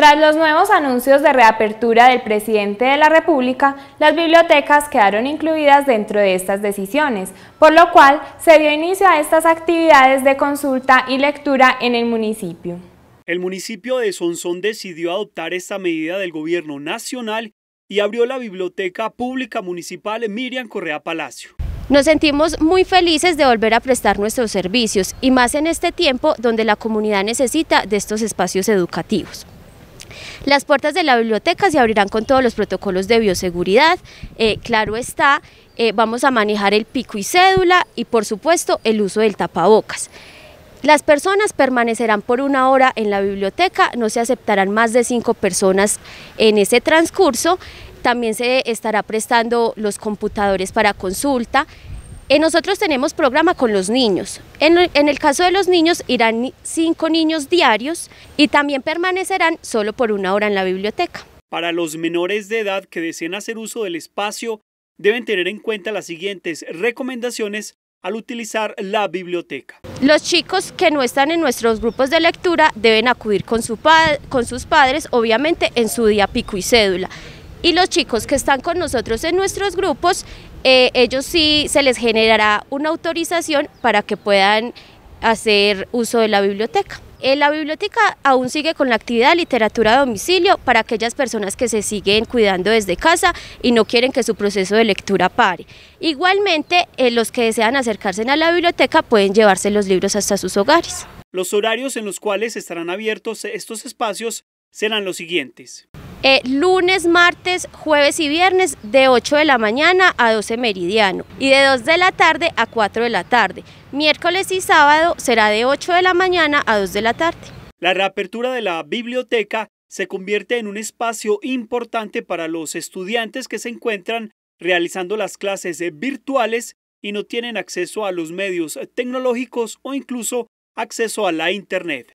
Tras los nuevos anuncios de reapertura del presidente de la República, las bibliotecas quedaron incluidas dentro de estas decisiones, por lo cual se dio inicio a estas actividades de consulta y lectura en el municipio. El municipio de Sonsón decidió adoptar esta medida del gobierno nacional y abrió la Biblioteca Pública Municipal Miriam Correa Palacio. Nos sentimos muy felices de volver a prestar nuestros servicios y más en este tiempo donde la comunidad necesita de estos espacios educativos. Las puertas de la biblioteca se abrirán con todos los protocolos de bioseguridad, eh, claro está, eh, vamos a manejar el pico y cédula y por supuesto el uso del tapabocas. Las personas permanecerán por una hora en la biblioteca, no se aceptarán más de cinco personas en ese transcurso, también se estará prestando los computadores para consulta, eh, nosotros tenemos programa con los niños. En, el caso de los niños irán cinco niños diarios y también permanecerán solo por una hora en la biblioteca. Para los menores de edad que deseen hacer uso del espacio, deben tener en cuenta las siguientes recomendaciones al utilizar la biblioteca. Los chicos que no están en nuestros grupos de lectura deben acudir con sus padres, obviamente en su día pico y cédula y los chicos que están con nosotros en nuestros grupos, eh, ellos sí se les generará una autorización para que puedan hacer uso de la biblioteca. Eh, la biblioteca aún sigue con la actividad de literatura a domicilio para aquellas personas que se siguen cuidando desde casa y no quieren que su proceso de lectura pare. Igualmente, eh, los que desean acercarse a la biblioteca pueden llevarse los libros hasta sus hogares. Los horarios en los cuales estarán abiertos estos espacios serán los siguientes. Eh, lunes, martes, jueves y viernes de 8 de la mañana a 12 meridiano y de 2 de la tarde a 4 de la tarde. Miércoles y sábado será de 8 de la mañana a 2 de la tarde. La reapertura de la biblioteca se convierte en un espacio importante para los estudiantes que se encuentran realizando las clases virtuales y no tienen acceso a los medios tecnológicos o incluso acceso a la Internet.